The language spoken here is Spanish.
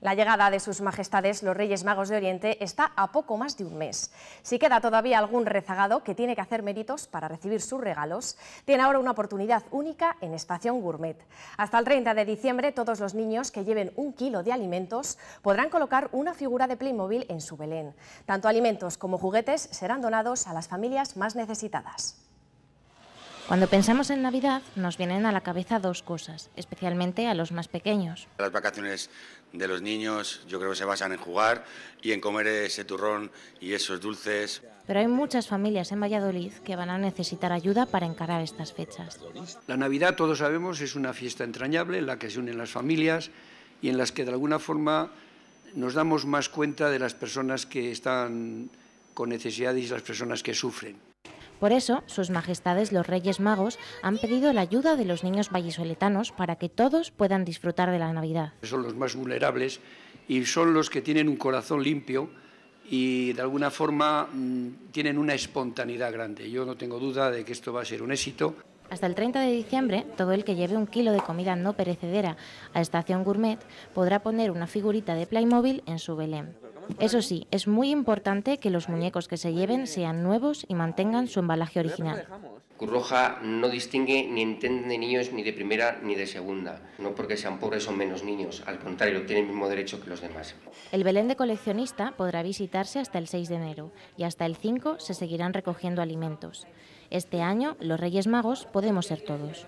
La llegada de sus majestades los Reyes Magos de Oriente está a poco más de un mes. Si queda todavía algún rezagado que tiene que hacer méritos para recibir sus regalos, tiene ahora una oportunidad única en Estación Gourmet. Hasta el 30 de diciembre, todos los niños que lleven un kilo de alimentos podrán colocar una figura de Playmobil en su Belén. Tanto alimentos como juguetes serán donados a las familias más necesitadas. Cuando pensamos en Navidad nos vienen a la cabeza dos cosas, especialmente a los más pequeños. Las vacaciones de los niños yo creo que se basan en jugar y en comer ese turrón y esos dulces. Pero hay muchas familias en Valladolid que van a necesitar ayuda para encarar estas fechas. La Navidad, todos sabemos, es una fiesta entrañable en la que se unen las familias y en las que de alguna forma nos damos más cuenta de las personas que están con necesidades y las personas que sufren. Por eso, sus majestades los Reyes Magos han pedido la ayuda de los niños vallisoletanos para que todos puedan disfrutar de la Navidad. Son los más vulnerables y son los que tienen un corazón limpio y de alguna forma mm, tienen una espontaneidad grande. Yo no tengo duda de que esto va a ser un éxito. Hasta el 30 de diciembre, todo el que lleve un kilo de comida no perecedera a Estación Gourmet podrá poner una figurita de Playmobil en su Belén. Eso sí, es muy importante que los muñecos que se lleven sean nuevos y mantengan su embalaje original. Curroja no distingue ni entiende niños ni de primera ni de segunda. No porque sean pobres o menos niños, al contrario, tienen el mismo derecho que los demás. El Belén de coleccionista podrá visitarse hasta el 6 de enero y hasta el 5 se seguirán recogiendo alimentos. Este año, los Reyes Magos podemos ser todos.